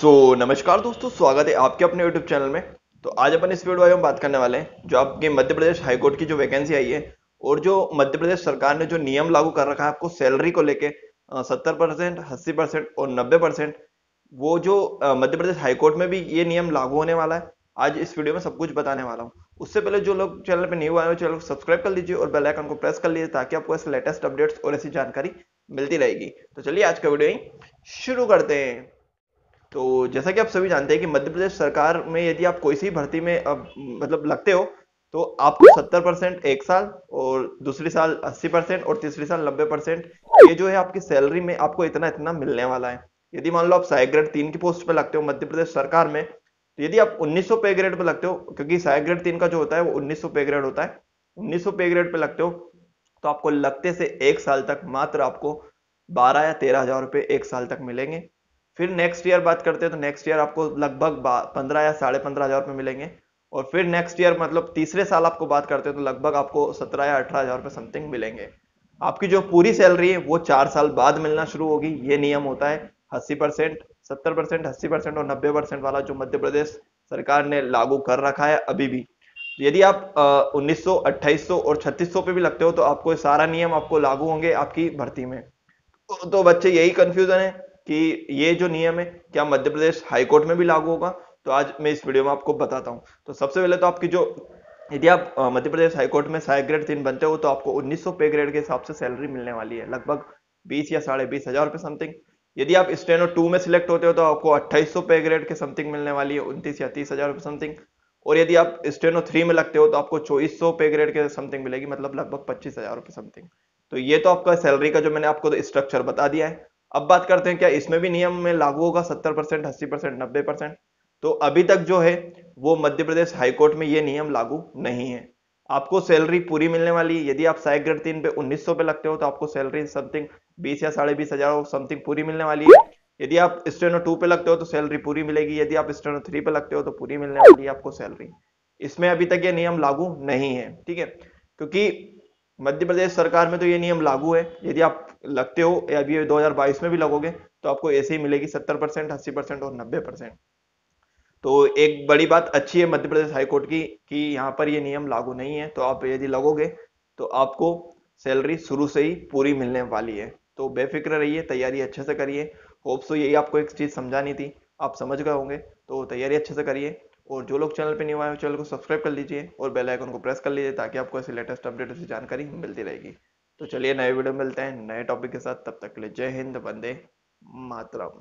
सो so, नमस्कार दोस्तों स्वागत है आपके अपने यूट्यूब चैनल में तो आज अपन इस वीडियो में बात करने वाले हैं जो आपके मध्य प्रदेश हाईकोर्ट की जो वैकेंसी आई है और जो मध्य प्रदेश सरकार ने जो नियम लागू कर रखा है आपको सैलरी को लेके सत्तर परसेंट अस्सी परसेंट और नब्बे परसेंट वो जो मध्य प्रदेश हाईकोर्ट में भी ये नियम लागू होने वाला है आज इस वीडियो में सब कुछ बताने वाला हूँ उससे पहले जो लोग चैनल पर न्यू आए हो चैनल को सब्सक्राइब कर लीजिए और बेल आइकन को प्रेस कर लीजिए ताकि आपको ऐसे लेटेस्ट अपडेट्स और ऐसी जानकारी मिलती रहेगी तो चलिए आज का वीडियो शुरू करते हैं तो जैसा कि आप सभी जानते हैं कि मध्य प्रदेश सरकार में यदि आप कोई सी भर्ती में अब मतलब लगते हो तो आपको 70 परसेंट एक साल और दूसरे साल 80 परसेंट और तीसरे साल 90 परसेंट ये जो है आपकी सैलरी में आपको इतना इतना मिलने वाला है यदि मान लो आप सहायक ग्रेड तीन की पोस्ट पर लगते हो मध्य प्रदेश सरकार में तो यदि आप उन्नीस पे ग्रेड पर लगते हो क्योंकि सहायक ग्रेड तीन का जो होता है वो उन्नीस पे ग्रेड होता है उन्नीस पे ग्रेड पे लगते हो तो आपको लगते से एक साल तक मात्र आपको बारह या तेरह हजार रुपये एक साल तक मिलेंगे फिर नेक्स्ट ईयर बात करते हैं तो नेक्स्ट ईयर आपको लगभग पंद्रह या साढ़े पंद्रह हजार रुपये मिलेंगे और फिर नेक्स्ट ईयर मतलब तीसरे साल आपको बात करते हैं तो लगभग आपको सत्रह या अठारह हजार रुपये समथिंग मिलेंगे आपकी जो पूरी सैलरी है वो चार साल बाद मिलना शुरू होगी ये नियम होता है अस्सी परसेंट सत्तर परसेंट अस्सी परसेंट और नब्बे परसेंट वाला जो मध्य प्रदेश सरकार ने लागू कर रखा है अभी भी यदि आप उन्नीस सौ और सौ पे भी लगते हो तो आपको सारा नियम आपको लागू होंगे आपकी भर्ती में तो, तो बच्चे यही कंफ्यूजन है कि ये जो नियम है क्या मध्य प्रदेश हाईकोर्ट में भी लागू होगा तो आज मैं इस वीडियो में आपको बताता हूँ तो सबसे पहले तो आपकी जो यदि आप मध्य प्रदेश हाईकोर्ट में सहायक ग्रेड तीन बनते हो तो आपको 1900 पे ग्रेड के हिसाब से सैलरी मिलने वाली है लगभग 20 या साढ़े बीस हजार रुपये समथिंग यदि आप स्टेनो टू में सिलेक्ट होते हो तो आपको 2800 पे ग्रेड के समथिंग मिलने वाली है उनतीस या तीस हजार रुपये समथिंग और यदि आप स्टेनो थ्री में लगते हो तो आपको चौबीस सौ पे ग्रेड के समथिंग मिलेगी मतलब लगभग पच्चीस हजार रुपये समथिंग तो ये तो आपका सैलरी का जो मैंने आपको स्ट्रक्चर बता दिया है अब बात करते हैं क्या इसमें भी नियम में लागू होगा सत्तर परसेंट अस्सी परसेंट नब्बे परसेंट तो अभी तक जो है वो मध्य प्रदेश हाईकोर्ट में ये नियम लागू नहीं है आपको सैलरी पूरी मिलने वाली यदि आप साइड ग्रेड तीन पे उन्नीस सौ पे लगते हो तो आपको सैलरी समथिंग बीस या साढ़े बीस हजार समथिंग पूरी मिलने वाली है यदि आप स्टैंडर्ड टू पे लगते हो तो सैलरी पूरी मिलेगी यदि आप स्टैंडर्ड थ्री पे लगते हो तो पूरी मिलने वाली है आपको सैलरी इसमें अभी तक ये नियम लागू नहीं है ठीक है क्योंकि मध्य प्रदेश सरकार में तो ये नियम लागू है यदि आप लगते हो या अभी 2022 में भी लगोगे तो आपको ऐसे ही मिलेगी 70 परसेंट अस्सी परसेंट और 90 परसेंट तो एक बड़ी बात अच्छी है मध्य प्रदेश हाईकोर्ट की कि यहाँ पर ये नियम लागू नहीं है तो आप यदि लगोगे तो आपको सैलरी शुरू से ही पूरी मिलने वाली है तो बेफिक्र रहिए तैयारी अच्छे से करिए होप्स तो यही आपको एक चीज़ समझानी थी आप समझ गए होंगे तो तैयारी अच्छे से करिए और जो लोग चैनल पर नहीं आए चैनल को सब्सक्राइब कर लीजिए और बेल आइकन को प्रेस कर लीजिए ताकि आपको ऐसे लेटेस्ट अपडेट से जानकारी मिलती रहेगी तो चलिए नए वीडियो मिलते हैं नए टॉपिक के साथ तब तक के लिए जय हिंद वंदे मातरम